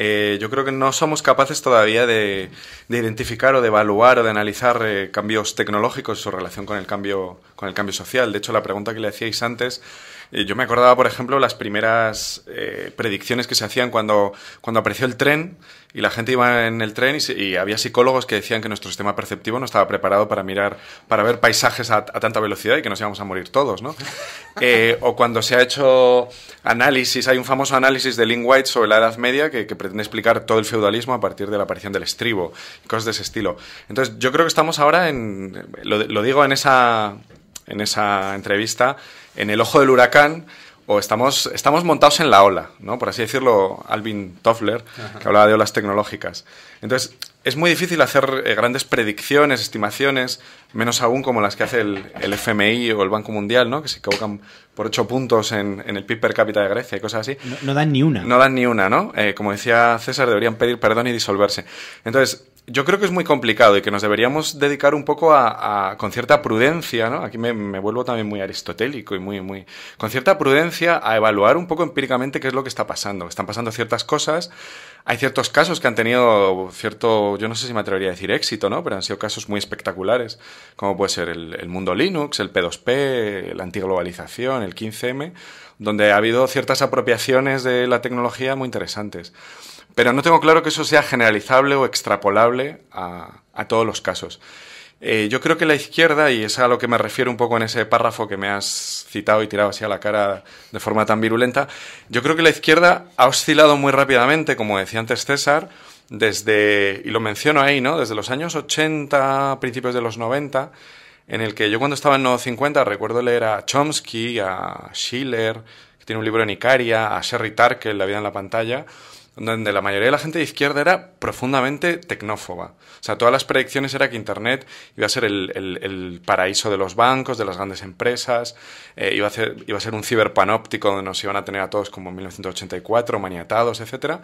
Eh, yo creo que no somos capaces todavía de, de identificar o de evaluar o de analizar eh, cambios tecnológicos y su relación con el, cambio, con el cambio social. De hecho, la pregunta que le hacíais antes eh, yo me acordaba, por ejemplo, las primeras eh, predicciones que se hacían cuando, apareció el tren y la gente iba en el tren y, había psicólogos que decían que nuestro sistema perceptivo no estaba preparado para mirar, para ver paisajes a, tanta velocidad y que nos íbamos a morir todos, ¿no? Eh, o cuando se ha hecho análisis, hay un famoso análisis de Lynn White sobre la Edad Media que, pretende explicar todo el feudalismo a partir de la aparición del estribo y cosas de ese estilo. Entonces, yo creo que estamos ahora en, lo, digo en esa entrevista, en el ojo del huracán o estamos, estamos montados en la ola, ¿no? Por así decirlo, Alvin Toffler, que hablaba de olas tecnológicas. Entonces, es muy difícil hacer eh, grandes predicciones, estimaciones, menos aún como las que hace el, FMI o el Banco Mundial, ¿no? Que se equivocan por ocho puntos en, el PIB per cápita de Grecia y cosas así. No, dan ni una. No dan ni una, ¿no? Eh, como decía César, deberían pedir perdón y disolverse. Entonces, yo creo que es muy complicado y que nos deberíamos dedicar un poco a, con cierta prudencia, ¿no? Aquí me, vuelvo también muy aristotélico y muy, muy, con cierta prudencia a evaluar un poco empíricamente qué es lo que está pasando. Están pasando ciertas cosas. Hay ciertos casos que han tenido cierto, yo no sé si me atrevería a decir éxito, ¿no? Pero han sido casos muy espectaculares, como puede ser el, el mundo Linux, el P2P, la antiglobalización, el 15M, donde ha habido ciertas apropiaciones de la tecnología muy interesantes. Pero no tengo claro que eso sea generalizable o extrapolable a, a todos los casos. Eh, yo creo que la izquierda, y es a lo que me refiero un poco en ese párrafo que me has citado y tirado así a la cara de forma tan virulenta, yo creo que la izquierda ha oscilado muy rápidamente, como decía antes César, desde, y lo menciono ahí, ¿no? Desde los años 80, principios de los 90, en el que yo cuando estaba en los 50 recuerdo leer a Chomsky, a Schiller, que tiene un libro en Icaria, a Sherry Tarkel, La vida en la pantalla, donde la mayoría de la gente de izquierda era profundamente tecnófoba. O sea, todas las predicciones era que Internet iba a ser el, paraíso de los bancos, de las grandes empresas, eh, iba, a ser, iba a ser un ciberpanóptico donde nos iban a tener a todos como en 1984, maniatados, etc.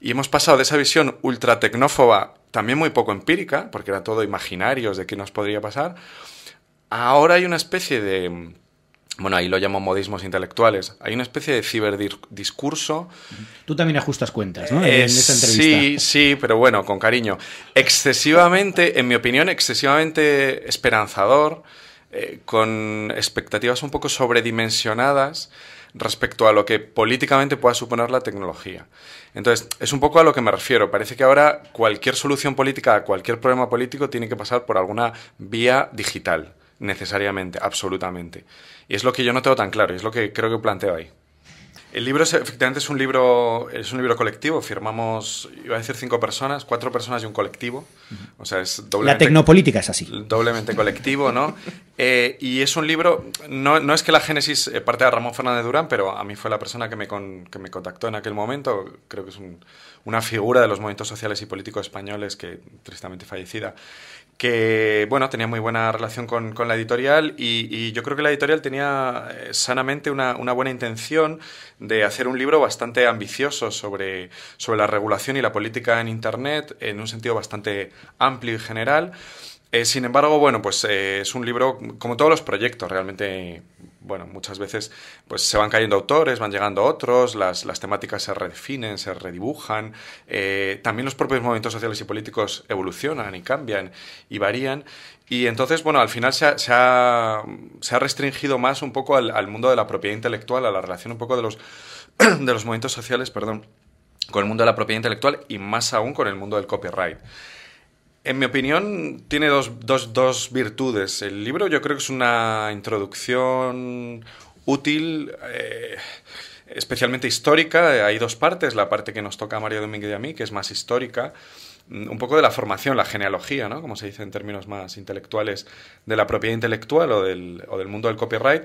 Y hemos pasado de esa visión ultra tecnófoba, también muy poco empírica, porque era todo imaginarios de qué nos podría pasar, ahora hay una especie de bueno, ahí lo llamo modismos intelectuales. Hay una especie de ciberdiscurso. Tú también ajustas cuentas, ¿no? Eh, en esa entrevista. Sí, sí, pero bueno, con cariño. Excesivamente, en mi opinión, excesivamente esperanzador, eh, con expectativas un poco sobredimensionadas respecto a lo que políticamente pueda suponer la tecnología. Entonces, es un poco a lo que me refiero. Parece que ahora cualquier solución política a cualquier problema político tiene que pasar por alguna vía digital necesariamente, absolutamente. Y es lo que yo no tengo tan claro, y es lo que creo que planteo ahí. El libro es, efectivamente es un libro, es un libro colectivo. Firmamos, iba a decir cinco personas, cuatro personas y un colectivo. O sea, es doblemente. La tecnopolítica es así. Doblemente colectivo, ¿no? Eh, y es un libro. No, es que la génesis eh, parte de Ramón Fernández Durán, pero a mí fue la persona que me, contactó en aquel momento. Creo que es una figura de los movimientos sociales y políticos españoles que, tristemente fallecida, que bueno, tenía muy buena relación con, la editorial y, yo creo que la editorial tenía eh, sanamente una, buena intención de hacer un libro bastante ambicioso sobre, sobre la regulación y la política en Internet en un sentido bastante amplio y general. Eh, sin embargo, bueno, pues eh, es un libro, como todos los proyectos realmente bueno, muchas veces pues se van cayendo autores, van llegando otros, las, temáticas se redefinen, se redibujan, eh, también los propios movimientos sociales y políticos evolucionan y cambian y varían. Y entonces, bueno, al final se ha, restringido más un poco al, mundo de la propiedad intelectual, a la relación un poco de los, de los movimientos sociales, perdón, con el mundo de la propiedad intelectual y más aún con el mundo del copyright. En mi opinión, tiene dos, dos, virtudes. El libro yo creo que es una introducción útil. Eh, especialmente histórica, hay dos partes, la parte que nos toca a María Domínguez y a mí, que es más histórica, un poco de la formación, la genealogía, ¿no? Como se dice en términos más intelectuales, de la propiedad intelectual o del, o del mundo del copyright,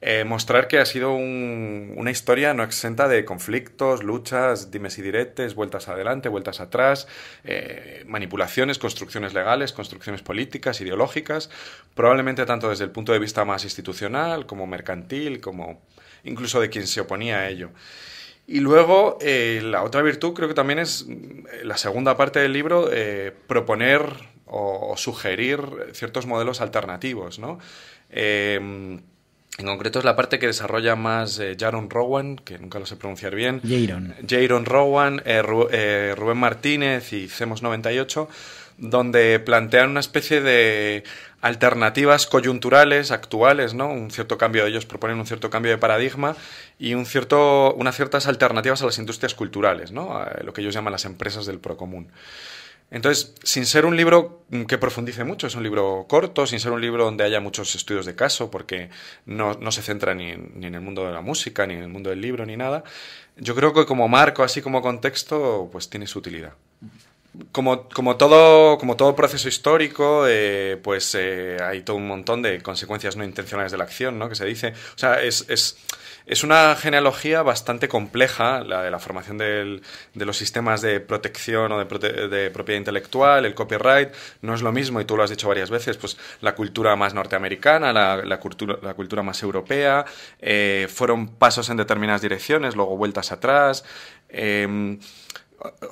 eh, mostrar que ha sido una historia no exenta de conflictos, luchas, dimes y diretes, vueltas adelante, vueltas atrás, eh, manipulaciones, construcciones legales, construcciones políticas, ideológicas, probablemente tanto desde el punto de vista más institucional como mercantil, como incluso de quien se oponía a ello. Y luego, eh, la otra virtud creo que también es eh, la segunda parte del libro, eh, proponer o, sugerir ciertos modelos alternativos, ¿no? Em, en concreto es la parte que desarrolla más Jaron Rowan, que nunca lo sé pronunciar bien. Jaron. Jaron Rowan, Rubén Martínez y CEMOS 98, donde plantean una especie de alternativas coyunturales actuales, ¿no? Un cierto cambio, de ellos proponen un cierto cambio de paradigma y un cierto, unas ciertas alternativas a las industrias culturales, ¿no? A lo que ellos llaman las empresas del procomún. Entonces, sin ser un libro que profundice mucho, es un libro corto, sin ser un libro donde haya muchos estudios de caso, porque no, se centra ni ni en, el mundo de la música, ni en el mundo del libro, ni nada, yo creo que como marco, así como contexto, pues tiene su utilidad como, como, todo, proceso histórico, eh, pues eh, hay todo un montón de consecuencias no intencionales de la acción, ¿no? Que se dice. O sea, es, una genealogía bastante compleja, la de la formación de los sistemas de protección o de, propiedad intelectual, el copyright, no es lo mismo, y tú lo has dicho varias veces, pues la cultura más norteamericana, la, la, cultura, la cultura más europea, eh, fueron pasos en determinadas direcciones, luego vueltas atrás. Eh,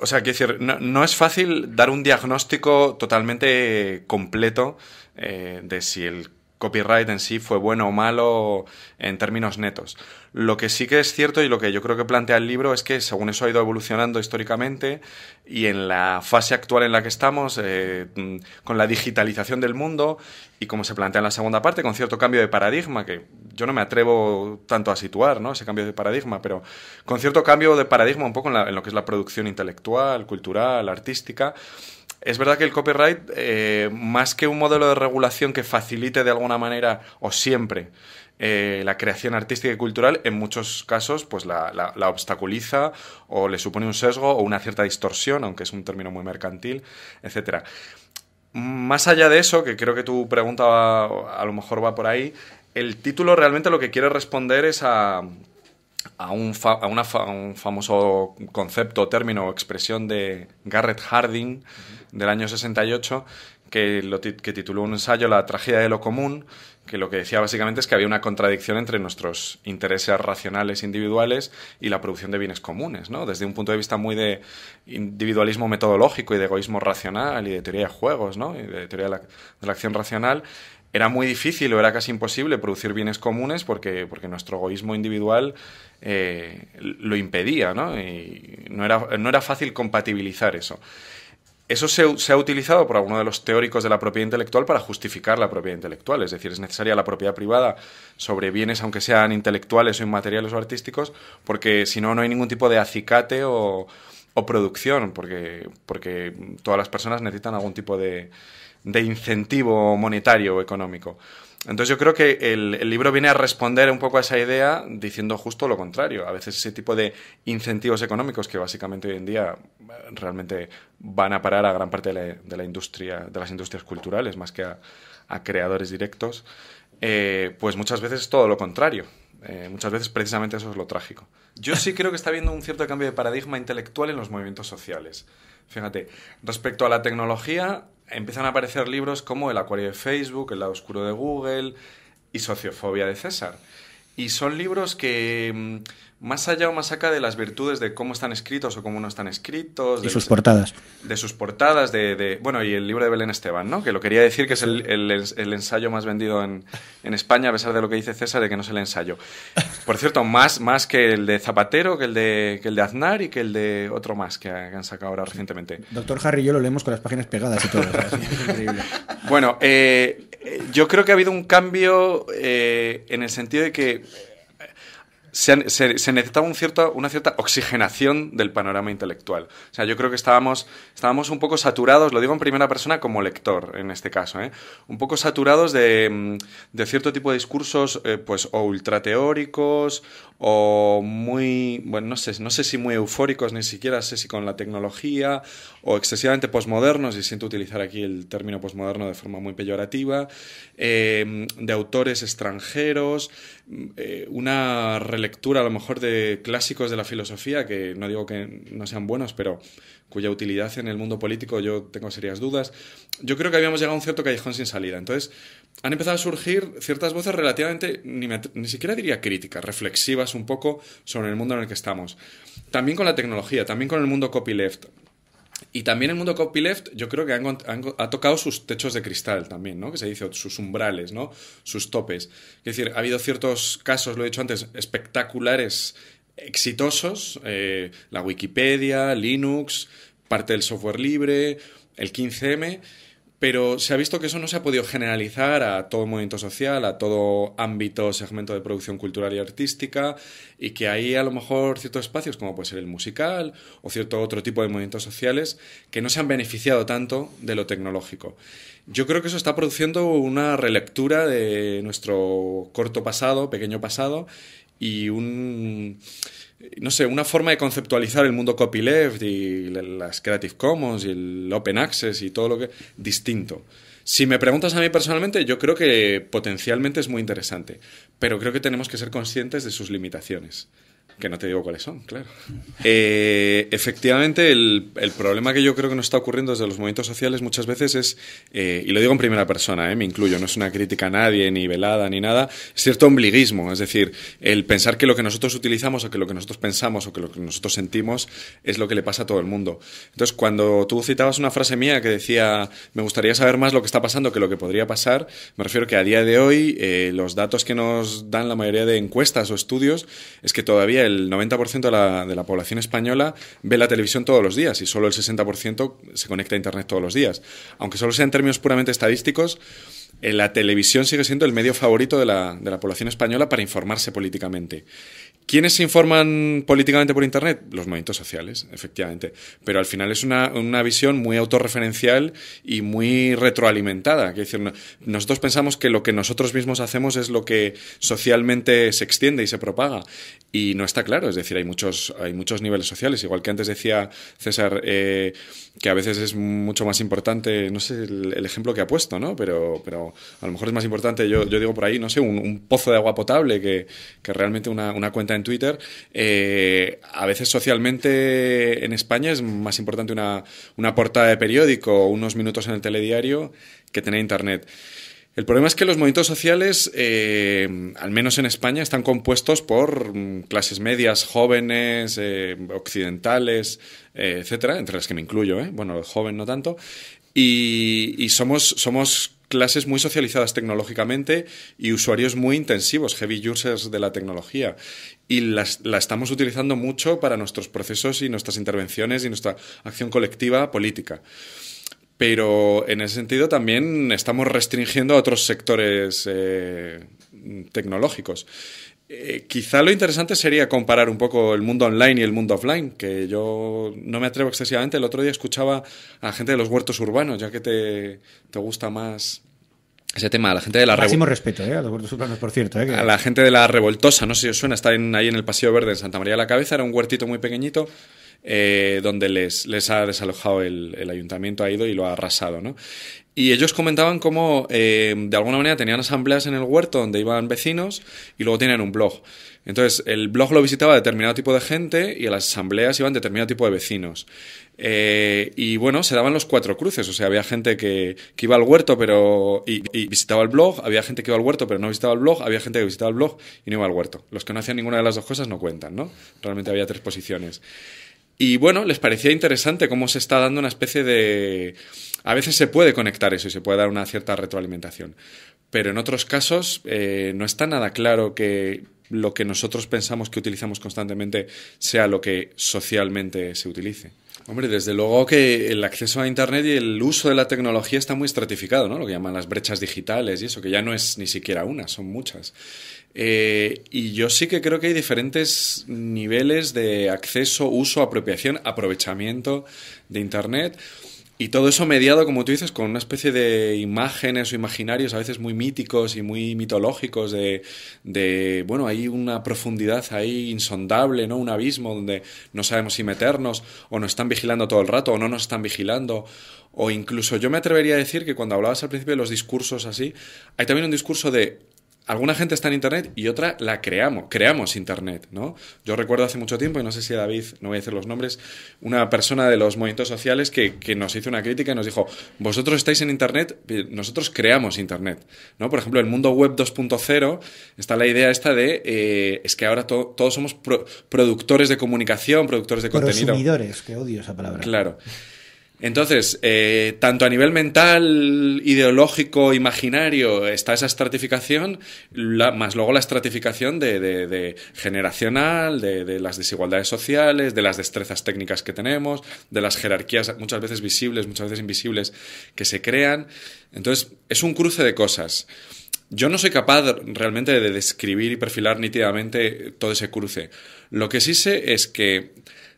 o sea, quiero decir, no, es fácil dar un diagnóstico totalmente completo eh, de si el copyright en sí fue bueno o malo en términos netos. Lo que sí que es cierto y lo que yo creo que plantea el libro es que según eso ha ido evolucionando históricamente y en la fase actual en la que estamos, eh, mm, con la digitalización del mundo y como se plantea en la segunda parte, con cierto cambio de paradigma, que yo no me atrevo tanto a situar, ¿no? Ese cambio de paradigma, pero con cierto cambio de paradigma un poco en lo que es la producción intelectual, cultural, artística, es verdad que el copyright, eh, más que un modelo de regulación que facilite de alguna manera o siempre eh, la creación artística y cultural, en muchos casos pues la, obstaculiza o le supone un sesgo o una cierta distorsión, aunque es un término muy mercantil, etc. Más allá de eso, que creo que tu pregunta a lo mejor va por ahí, el título realmente lo que quiere responder es a a un, a un famoso concepto, término o expresión de Garrett Harding del año 68 que, que tituló un ensayo La tragedia de lo común, que lo que decía básicamente es que había una contradicción entre nuestros intereses racionales individuales y la producción de bienes comunes, ¿no? Desde un punto de vista muy de individualismo metodológico y de egoísmo racional y de teoría de juegos, ¿no? Y de teoría de la acción racional era muy difícil o era casi imposible producir bienes comunes porque, porque nuestro egoísmo individual eh, lo impedía, ¿no? Y no era, fácil compatibilizar eso. Eso se, se, ha utilizado por alguno de los teóricos de la propiedad intelectual para justificar la propiedad intelectual, es decir, es necesaria la propiedad privada sobre bienes, aunque sean intelectuales o inmateriales o artísticos, porque si no, no hay ningún tipo de acicate o, o producción, porque, todas las personas necesitan algún tipo de, incentivo monetario o económico. Entonces yo creo que el, libro viene a responder un poco a esa idea diciendo justo lo contrario. A veces ese tipo de incentivos económicos que básicamente hoy en día eh, realmente van a parar a gran parte de la, industria, de las industrias culturales, más que a, creadores directos, eh, pues muchas veces es todo lo contrario. Eh, muchas veces precisamente eso es lo trágico. Yo sí creo que está habiendo un cierto cambio de paradigma intelectual en los movimientos sociales. Fíjate, respecto a la tecnología, empiezan a aparecer libros como El acuario de Facebook, El lado oscuro de Google y Sociofobia de César. Y son libros que mm, más allá o más acá de las virtudes de cómo están escritos o cómo no están escritos. De sus portadas. De sus portadas, de, Bueno, y el libro de Belén Esteban, ¿no? Que lo quería decir que es el, ensayo más vendido en, España, a pesar de lo que dice César, de que no es el ensayo. Por cierto, más, más que el de Zapatero, que el de, el de Aznar y que el de otro más que, han sacado ahora recientemente. Doctor Harry y yo lo leemos con las páginas pegadas y todo. Bueno, eh, yo creo que ha habido un cambio eh, en el sentido de que se, necesitaba una cierta oxigenación del panorama intelectual. O sea, yo creo que estábamos, estábamos un poco saturados, lo digo en primera persona como lector en este caso, ¿eh? un poco saturados mm, de, cierto tipo de discursos eh, pues o ultrateóricos o muy, bueno, no sé, no sé si muy eufóricos, ni siquiera sé si con la tecnología, o excesivamente posmodernos, y siento utilizar aquí el término posmoderno de forma muy peyorativa, eh, de autores extranjeros, eh, una relectura a lo mejor de clásicos de la filosofía, que no digo que no sean buenos, pero cuya utilidad en el mundo político yo tengo serias dudas, yo creo que habíamos llegado a un cierto callejón sin salida. Entonces, han empezado a surgir ciertas voces relativamente, ni, ni siquiera diría críticas, reflexivas un poco sobre el mundo en el que estamos. También con la tecnología, también con el mundo copyleft. Y también el mundo copyleft, yo creo que ha tocado sus techos de cristal también, ¿no? Que se dice, sus umbrales, ¿no? Sus topes. Es decir, ha habido ciertos casos, lo he dicho antes, espectaculares, exitosos, eh, la Wikipedia, Linux, parte del software libre, el 15M, pero se ha visto que eso no se ha podido generalizar a todo movimiento social, a todo ámbito, segmento de producción cultural y artística, y que hay a lo mejor ciertos espacios, como puede ser el musical o cierto otro tipo de movimientos sociales, que no se han beneficiado tanto de lo tecnológico. Yo creo que eso está produciendo una relectura de nuestro corto pasado, pequeño pasado, y un no sé, una forma de conceptualizar el mundo copyleft y las Creative Commons y el Open Access y todo lo que distinto. Si me preguntas a mí personalmente, yo creo que potencialmente es muy interesante, pero creo que tenemos que ser conscientes de sus limitaciones. Que no te digo cuáles son, claro. Eh, efectivamente, el, problema que yo creo que nos está ocurriendo desde los movimientos sociales muchas veces es, eh, y lo digo en primera persona, eh, me incluyo, no es una crítica a nadie, ni velada, ni nada, es cierto ombliguismo, es decir, el pensar que lo que nosotros utilizamos o que lo que nosotros pensamos o que lo que nosotros sentimos es lo que le pasa a todo el mundo. Entonces, cuando tú citabas una frase mía que decía, me gustaría saber más lo que está pasando que lo que podría pasar, me refiero que a día de hoy los datos que nos dan la mayoría de encuestas o estudios es que todavía el el 90% de la, de la, población española ve la televisión todos los días y solo el 60% se conecta a Internet todos los días. Aunque solo sea en términos puramente estadísticos, eh, la televisión sigue siendo el medio favorito de la, de la población española para informarse políticamente. ¿Quiénes se informan políticamente por Internet? Los movimientos sociales, efectivamente. Pero al final es una, una visión muy autorreferencial y muy retroalimentada. Que decir, nosotros pensamos que lo que nosotros mismos hacemos es lo que socialmente se extiende y se propaga. Y no está claro. Es decir, hay muchos, hay muchos niveles sociales. Igual que antes decía César, eh, que a veces es mucho más importante, no sé el, ejemplo que ha puesto, ¿no? Pero, pero a lo mejor es más importante, yo, yo digo por ahí, no sé, un, un pozo de agua potable que, que realmente una, una cuenta en Twitter, eh, a veces socialmente en España es más importante una, portada de periódico o unos minutos en el telediario que tener Internet. El problema es que los movimientos sociales, eh, al menos en España, están compuestos por mm, clases medias, jóvenes, eh, occidentales, etcétera, entre las que me incluyo, bueno, joven no tanto, y, y somos, somos clases muy socializadas tecnológicamente y usuarios muy intensivos, heavy users de la tecnología. Y las, la estamos utilizando mucho para nuestros procesos y nuestras intervenciones y nuestra acción colectiva política. Pero en ese sentido también estamos restringiendo a otros sectores eh, tecnológicos. Eh, quizá lo interesante sería comparar un poco el mundo online y el mundo offline, que yo no me atrevo excesivamente. El otro día escuchaba a gente de los huertos urbanos, ya que te, te gusta más ese tema, a la gente de la Máximo respeto, eh, a los huertos urbanos, por cierto. Eh, a la gente de la revoltosa, no sé si os suena, está ahí en el Paseo Verde, en Santa María de la Cabeza, era un huertito muy pequeñito eh, donde les, les, ha desalojado el, el, ayuntamiento, ha ido y lo ha arrasado, ¿no? Y ellos comentaban cómo, eh, de alguna manera, tenían asambleas en el huerto donde iban vecinos y luego tenían un blog. Entonces, el blog lo visitaba determinado tipo de gente y a las asambleas iban determinado tipo de vecinos. Eh, y bueno, se daban los cuatro cruces. O sea, había gente que, que iba al huerto pero y, y, visitaba el blog, había gente que iba al huerto pero no visitaba el blog, había gente que visitaba el blog y no iba al huerto. Los que no hacían ninguna de las dos cosas no cuentan, ¿no? Realmente había tres posiciones. Y bueno, les parecía interesante cómo se está dando una especie de... A veces se puede conectar eso y se puede dar una cierta retroalimentación, pero en otros casos eh, no está nada claro que lo que nosotros pensamos que utilizamos constantemente sea lo que socialmente se utilice. Hombre, desde luego que el acceso a Internet y el uso de la tecnología está muy estratificado, ¿no? Lo que llaman las brechas digitales y eso, que ya no es ni siquiera una, son muchas. Eh, y yo sí que creo que hay diferentes niveles de acceso, uso, apropiación, aprovechamiento de Internet. Y todo eso mediado, como tú dices, con una especie de imágenes o imaginarios a veces muy míticos y muy mitológicos de, bueno, hay una profundidad ahí insondable, ¿no? Un abismo donde no sabemos si meternos o nos están vigilando todo el rato o no nos están vigilando. O incluso yo me atrevería a decir que cuando hablabas al principio de los discursos así, hay también un discurso de alguna gente está en Internet y otra la creamos, creamos Internet, ¿no? Yo recuerdo hace mucho tiempo, y no sé si David, no voy a decir los nombres, una persona de los movimientos sociales que, que nos hizo una crítica y nos dijo, vosotros estáis en Internet, nosotros creamos Internet, ¿no? Por ejemplo, el mundo web 2.0 está la idea esta de, eh, es que ahora todos somos productores de comunicación, productores de contenido. Consumidores, que odio esa palabra. Claro. Entonces, eh, tanto a nivel mental, ideológico, imaginario, está esa estratificación, más luego la estratificación de, generacional, de, las desigualdades sociales, de las destrezas técnicas que tenemos, de las jerarquías muchas veces visibles, muchas veces invisibles, que se crean. Entonces, es un cruce de cosas. Yo no soy capaz realmente de describir y perfilar nítidamente todo ese cruce. Lo que sí sé es que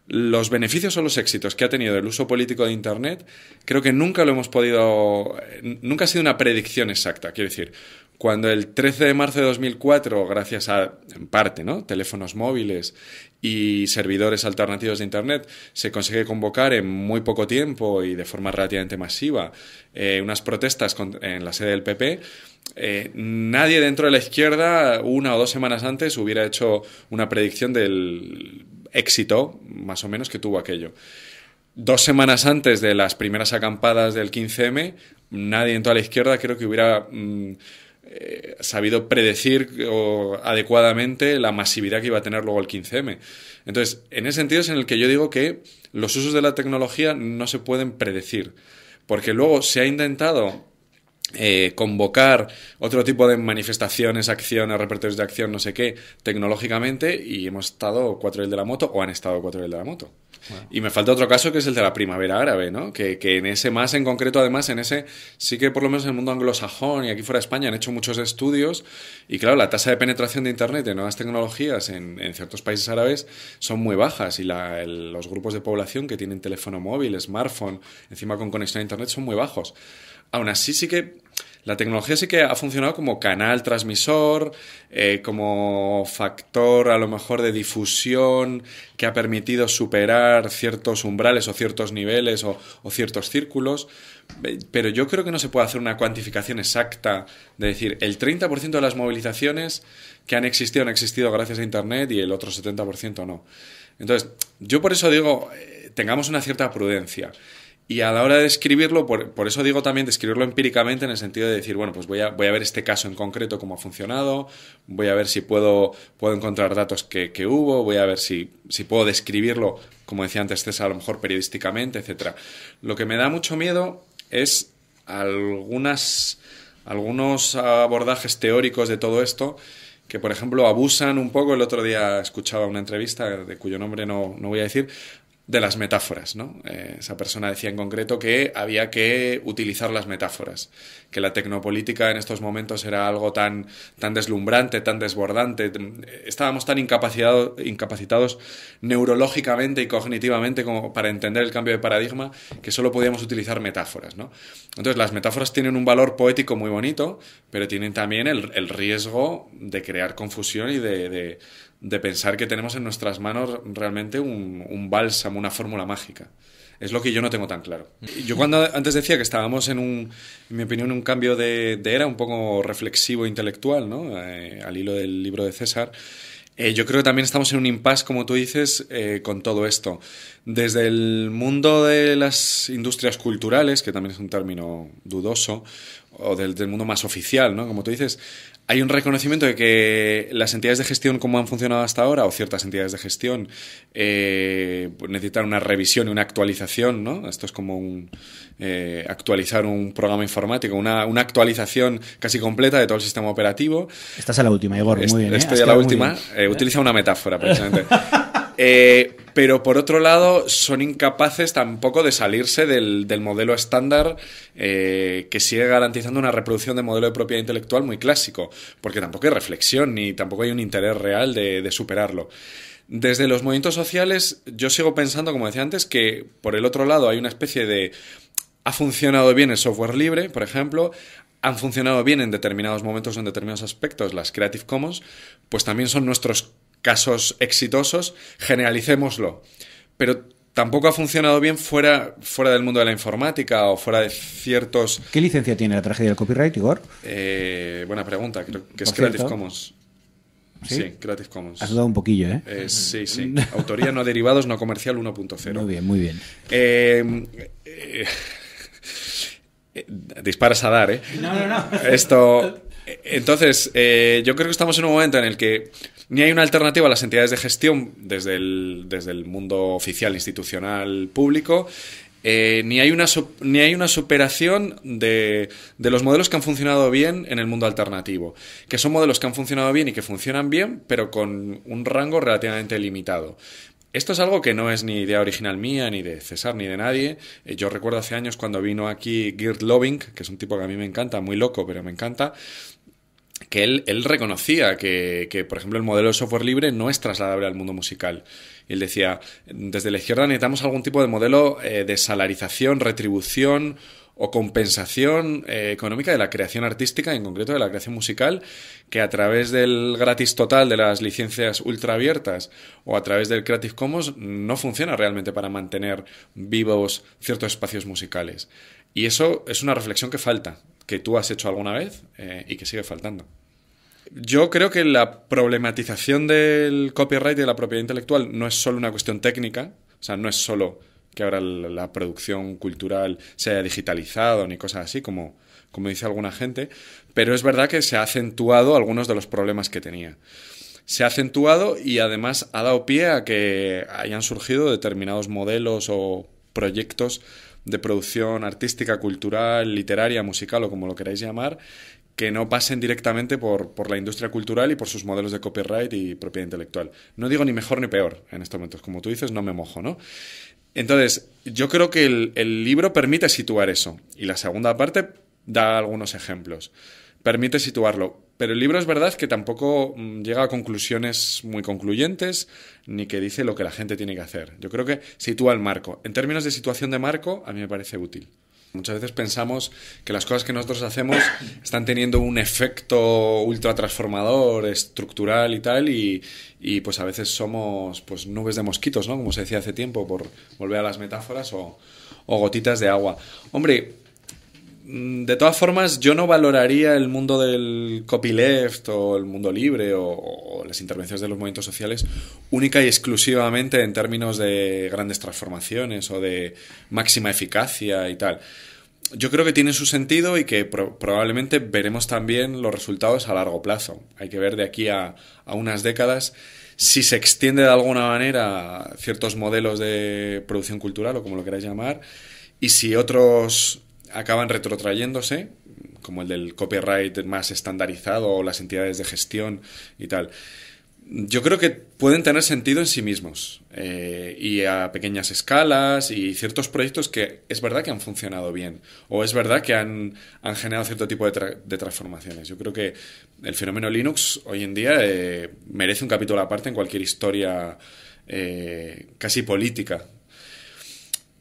los beneficios o los éxitos que ha tenido el uso político de Internet, creo que nunca lo hemos podido, nunca ha sido una predicción exacta. Quiero decir, cuando el 13 de marzo de 2004, gracias a, en parte, ¿no? teléfonos móviles y servidores alternativos de Internet, se consigue convocar en muy poco tiempo y de forma relativamente masiva eh, unas protestas en la sede del PP, eh, nadie dentro de la izquierda, una o dos semanas antes, hubiera hecho una predicción del éxito, más o menos, que tuvo aquello. Dos semanas antes de las primeras acampadas del 15M, nadie en toda la izquierda creo que hubiera mm, eh, sabido predecir adecuadamente la masividad que iba a tener luego el 15M. Entonces, en ese sentido es en el que yo digo que los usos de la tecnología no se pueden predecir, porque luego se ha intentado eh, convocar otro tipo de manifestaciones, acciones, repertorios de acción, no sé qué, tecnológicamente, y hemos estado cuatro el de la moto, o han estado cuatro el de la moto. Y me falta otro caso que es el de la primavera árabe, ¿no? Que, en ese más en concreto, además, en ese sí que por lo menos en el mundo anglosajón y aquí fuera de España han hecho muchos estudios y claro, la tasa de penetración de Internet de nuevas tecnologías en, ciertos países árabes son muy bajas y los grupos de población que tienen teléfono móvil, smartphone, encima con conexión a Internet son muy bajos. Aún así sí que la tecnología sí que ha funcionado como canal transmisor, eh, como factor a lo mejor de difusión que ha permitido superar ciertos umbrales o ciertos niveles o, ciertos círculos, pero yo creo que no se puede hacer una cuantificación exacta de decir el 30% de las movilizaciones que han existido han existido gracias a Internet y el otro 70% no. Entonces, yo por eso digo, eh, tengamos una cierta prudencia. Y a la hora de escribirlo, por, eso digo también de escribirlo empíricamente en el sentido de decir, bueno, pues voy a, voy a ver este caso en concreto, cómo ha funcionado, voy a ver si puedo, puedo encontrar datos que, que hubo, voy a ver si, puedo describirlo, como decía antes César, a lo mejor periodísticamente, etc. Lo que me da mucho miedo es algunas, algunos abordajes teóricos de todo esto que, por ejemplo, abusan un poco. El otro día escuchaba una entrevista, de cuyo nombre no voy a decir, de las metáforas, ¿no? Eh, esa persona decía en concreto que había que utilizar las metáforas, que la tecnopolítica en estos momentos era algo tan, deslumbrante, tan desbordante, mm, estábamos tan incapacitados neurológicamente y cognitivamente como para entender el cambio de paradigma que solo podíamos utilizar metáforas, ¿no? Entonces las metáforas tienen un valor poético muy bonito, pero tienen también el, riesgo de crear confusión y de de pensar que tenemos en nuestras manos realmente un, bálsamo, una fórmula mágica. Es lo que yo no tengo tan claro. Yo cuando antes decía que estábamos en un, en mi opinión, un cambio de, era un poco reflexivo e intelectual, ¿no? Eh, al hilo del libro de César. Eh, yo creo que también estamos en un impasse, como tú dices, eh, con todo esto. Desde el mundo de las industrias culturales, que también es un término dudoso, o del, del mundo más oficial, ¿no? Como tú dices, hay un reconocimiento de que las entidades de gestión como han funcionado hasta ahora, o ciertas entidades de gestión, eh, pues necesitan una revisión y una actualización, ¿no? Esto es como un, eh, actualizar un programa informático, una, actualización casi completa de todo el sistema operativo. Estás a la última, Igor, muy bien. ¿eh? Estoy la última. Eh, utiliza una metáfora, precisamente. Eh, pero por otro lado, son incapaces tampoco de salirse del, modelo estándar eh, que sigue garantizando una reproducción de modelo de propiedad intelectual muy clásico, porque tampoco hay reflexión ni tampoco hay un interés real de, superarlo. Desde los movimientos sociales, yo sigo pensando, como decía antes, que por el otro lado hay una especie de. Ha funcionado bien el software libre, por ejemplo, han funcionado bien en determinados momentos o en determinados aspectos las Creative Commons, pues también son nuestros casos exitosos, generalicémoslo. Pero tampoco ha funcionado bien fuera, fuera del mundo de la informática o fuera de ciertos... ¿Qué licencia tiene la tragedia del copyright, Igor? Eh, buena pregunta, creo que es Creative Commons. ¿Sí? Creative Commons. Has dado un poquillo, ¿eh? eh sí, sí. Autoría no derivados, no comercial 1.0. Muy bien, muy bien. Em, eh, disparas a dar, ¿eh? No, no, no. Esto... Entonces, yo creo que estamos en un momento en el que ni hay una alternativa a las entidades de gestión desde el, desde el mundo oficial, institucional, público, eh, ni, hay una, ni hay una superación de, de, los modelos que han funcionado bien en el mundo alternativo, que son modelos que han funcionado bien y que funcionan bien, pero con un rango relativamente limitado. Esto es algo que no es ni idea original mía, ni de César, ni de nadie. Eh, yo recuerdo hace años cuando vino aquí Gerd Loving, que es un tipo que a mí me encanta, muy loco, pero me encanta, que él, reconocía que, por ejemplo, el modelo de software libre no es trasladable al mundo musical. Y él decía, desde la izquierda necesitamos algún tipo de modelo eh, de salarización, retribución o compensación eh, económica de la creación artística, en concreto de la creación musical, que a través del gratis total de las licencias ultra abiertas o a través del Creative Commons no funciona realmente para mantener vivos ciertos espacios musicales. Y eso es una reflexión que falta, que tú has hecho alguna vez eh, y que sigue faltando yo creo que la problematización del copyright y de la propiedad intelectual no es solo una cuestión técnica, o sea, no es solo que ahora la producción cultural se haya digitalizado ni cosas así, como, como dice alguna gente, pero es verdad que se ha acentuado algunos de los problemas que tenía. Se ha acentuado y además ha dado pie a que hayan surgido determinados modelos o proyectos de producción artística, cultural, literaria, musical o como lo queráis llamar, que no pasen directamente por, la industria cultural y por sus modelos de copyright y propiedad intelectual. No digo ni mejor ni peor en estos momentos. Como tú dices, no me mojo, ¿no? Entonces, yo creo que el, el libro permite situar eso. Y la segunda parte da algunos ejemplos. Permite situarlo. Pero el libro es verdad que tampoco mm, llega a conclusiones muy concluyentes ni que dice lo que la gente tiene que hacer. Yo creo que sitúa el marco. En términos de situación de marco, a mí me parece útil. Muchas veces pensamos que las cosas que nosotros hacemos están teniendo un efecto ultra transformador, estructural y tal, y, pues a veces somos pues nubes de mosquitos, ¿no? Como se decía hace tiempo, por volver a las metáforas, o, o gotitas de agua. Hombre, Mm, de todas formas, yo no valoraría el mundo del copyleft o el mundo libre o, las intervenciones de los movimientos sociales única y exclusivamente en términos de grandes transformaciones o de máxima eficacia y tal. Yo creo que tiene su sentido y que probablemente veremos también los resultados a largo plazo. Hay que ver de aquí a, a unas décadas si se extiende de alguna manera ciertos modelos de producción cultural o como lo queráis llamar y si otros acaban retrotrayéndose, como el del copyright más estandarizado o las entidades de gestión y tal. Yo creo que pueden tener sentido en sí mismos eh, y a pequeñas escalas y ciertos proyectos que es verdad que han funcionado bien o es verdad que han, generado cierto tipo de, transformaciones. Yo creo que el fenómeno Linux hoy en día eh, merece un capítulo aparte en cualquier historia eh, casi política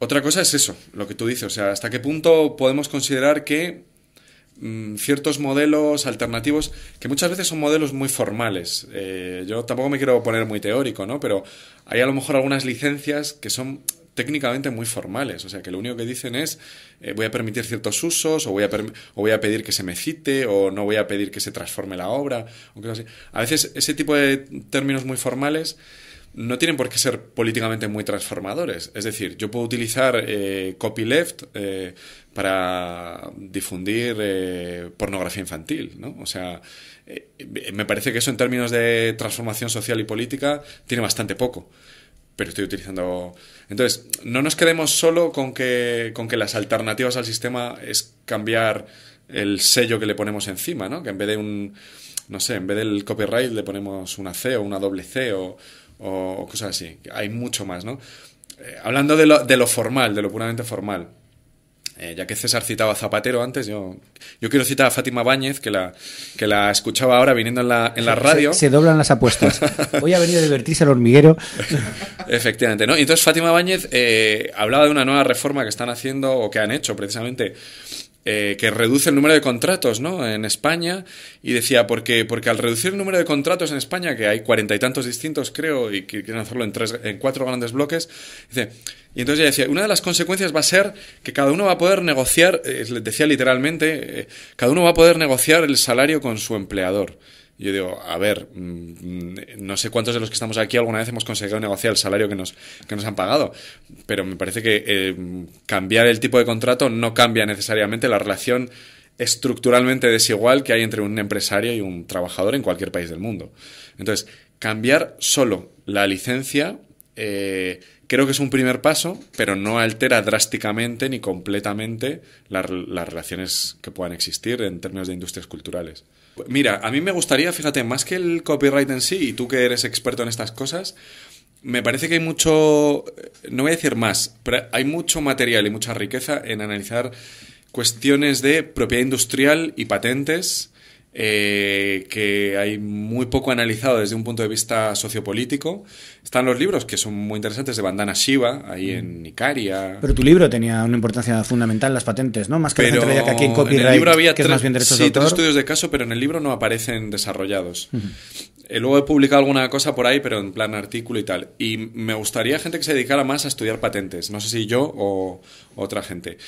otra cosa es eso, lo que tú dices, o sea, hasta qué punto podemos considerar que mm, ciertos modelos alternativos, que muchas veces son modelos muy formales, eh, yo tampoco me quiero poner muy teórico, ¿no? Pero hay a lo mejor algunas licencias que son técnicamente muy formales, o sea, que lo único que dicen es eh, voy a permitir ciertos usos, o voy, a o voy a pedir que se me cite, o no voy a pedir que se transforme la obra, o así. A veces ese tipo de términos muy formales no tienen por qué ser políticamente muy transformadores. Es decir, yo puedo utilizar eh, copyleft eh, para difundir eh, pornografía infantil, ¿no? O sea, me parece que eso en términos de transformación social y política tiene bastante poco. Pero estoy utilizando... Entonces, no nos quedemos solo con que, con que las alternativas al sistema es cambiar el sello que le ponemos encima, ¿no? Que en vez de un... No sé, en vez del copyright le ponemos una C o una doble C o o cosas así. Hay mucho más, ¿no? Eh, hablando de lo, formal, de lo puramente formal, eh, ya que César citaba a Zapatero antes, yo, yo quiero citar a Fátima Báñez, que la, que la escuchaba ahora viniendo en la, radio. Se, doblan las apuestas. voy a venir a divertirse al hormiguero. Efectivamente, ¿no? Y entonces Fátima Báñez eh, hablaba de una nueva reforma que están haciendo o que han hecho precisamente eh, que reduce el número de contratos ¿no? en España y decía, porque, al reducir el número de contratos en España, que hay cuarenta y tantos distintos creo, y quieren hacerlo en, tres, en cuatro grandes bloques, y entonces decía, una de las consecuencias va a ser que cada uno va a poder negociar, eh, decía literalmente, eh, cada uno va a poder negociar el salario con su empleador yo digo, a ver, mm, no sé cuántos de los que estamos aquí alguna vez hemos conseguido negociar el salario que nos, han pagado, pero me parece que eh, cambiar el tipo de contrato no cambia necesariamente la relación estructuralmente desigual que hay entre un empresario y un trabajador en cualquier país del mundo. Entonces, cambiar solo la licencia eh, creo que es un primer paso, pero no altera drásticamente ni completamente las relaciones que puedan existir en términos de industrias culturales. Pues mira, a mí me gustaría, fíjate, más que el copyright en sí, y tú que eres experto en estas cosas, me parece que hay mucho, no voy a decir más, pero hay mucho material y mucha riqueza en analizar cuestiones de propiedad industrial y patentes eh, que hay muy poco analizado desde un punto de vista sociopolítico. Están los libros que son muy interesantes de Bandana Shiva, ahí mm. en Icaria. Pero tu libro tenía una importancia fundamental, las patentes, ¿no? Más que que aquí en copyright, el libro había estudios de caso, pero en el libro no aparecen desarrollados. Eh, luego he publicado alguna cosa por ahí, pero en plan artículo y tal. Y me gustaría gente que se dedicara más a estudiar patentes. No sé si yo o otra gente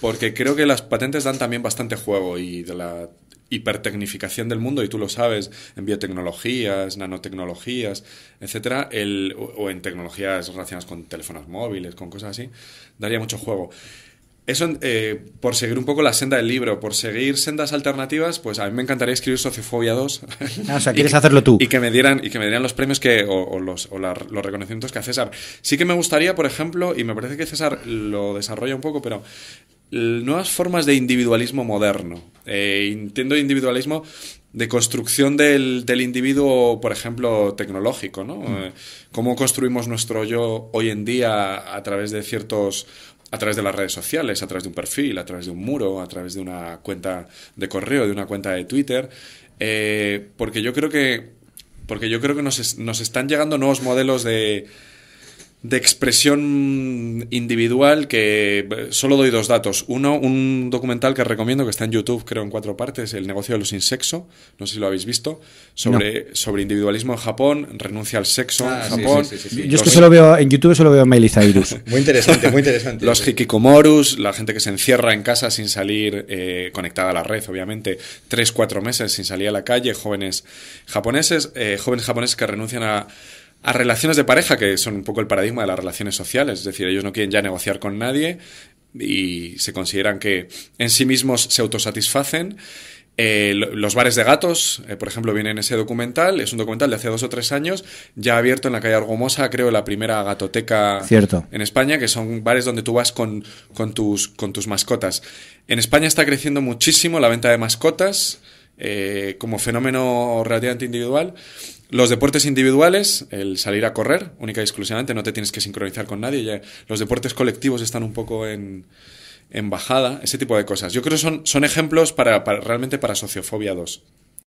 porque creo que las patentes dan también bastante juego y de la hipertecnificación del mundo, y tú lo sabes, en biotecnologías, nanotecnologías, etcétera, el, o, en tecnologías relacionadas con teléfonos móviles, con cosas así, daría mucho juego. Eso, eh, por seguir un poco la senda del libro, por seguir sendas alternativas, pues a mí me encantaría escribir Sociofobia 2. Ah, o sea, quieres hacerlo tú. Y que me dieran, y que me dieran los premios que, o, los, o los reconocimientos que a César. Sí que me gustaría, por ejemplo, y me parece que César lo desarrolla un poco, pero nuevas formas de individualismo moderno. Eh, entiendo individualismo de construcción del, del, individuo, por ejemplo, tecnológico, ¿no? Mm. Eh, cómo construimos nuestro yo hoy en día a través de ciertos a través de las redes sociales, a través de un perfil, a través de un muro, a través de una cuenta de correo, de una cuenta de Twitter, eh, porque yo creo que porque yo creo que nos están llegando nuevos modelos de, de expresión individual que eh, solo doy dos datos. Uno, un documental que recomiendo que está en YouTube, creo en cuatro partes, El negocio de los sexo, no sé si lo habéis visto, sobre, sobre individualismo en Japón, renuncia al sexo en ah, Japón. Yo es que solo veo en YouTube solo veo a Miley muy interesante, muy interesante. los hikikomorus, la gente que se encierra en casa sin salir eh, conectada a la red, obviamente, tres, cuatro meses sin salir a la calle, jóvenes japoneses, eh, jóvenes japoneses que renuncian a a relaciones de pareja, que son un poco el paradigma de las relaciones sociales, es decir, ellos no quieren ya negociar con nadie y se consideran que en sí mismos se autosatisfacen. Eh, los bares de gatos, eh, por ejemplo, viene en ese documental, es un documental de hace dos o tres años, ya abierto en la calle Argomosa, creo, la primera gatoteca Cierto. en España, que son bares donde tú vas con, tus, con tus mascotas. En España está creciendo muchísimo la venta de mascotas eh, como fenómeno relativamente individual los deportes individuales, el salir a correr, única y exclusivamente, no te tienes que sincronizar con nadie. Los deportes colectivos están un poco en, en, bajada, ese tipo de cosas. Yo creo que son, son ejemplos para, realmente para Sociofobia 2.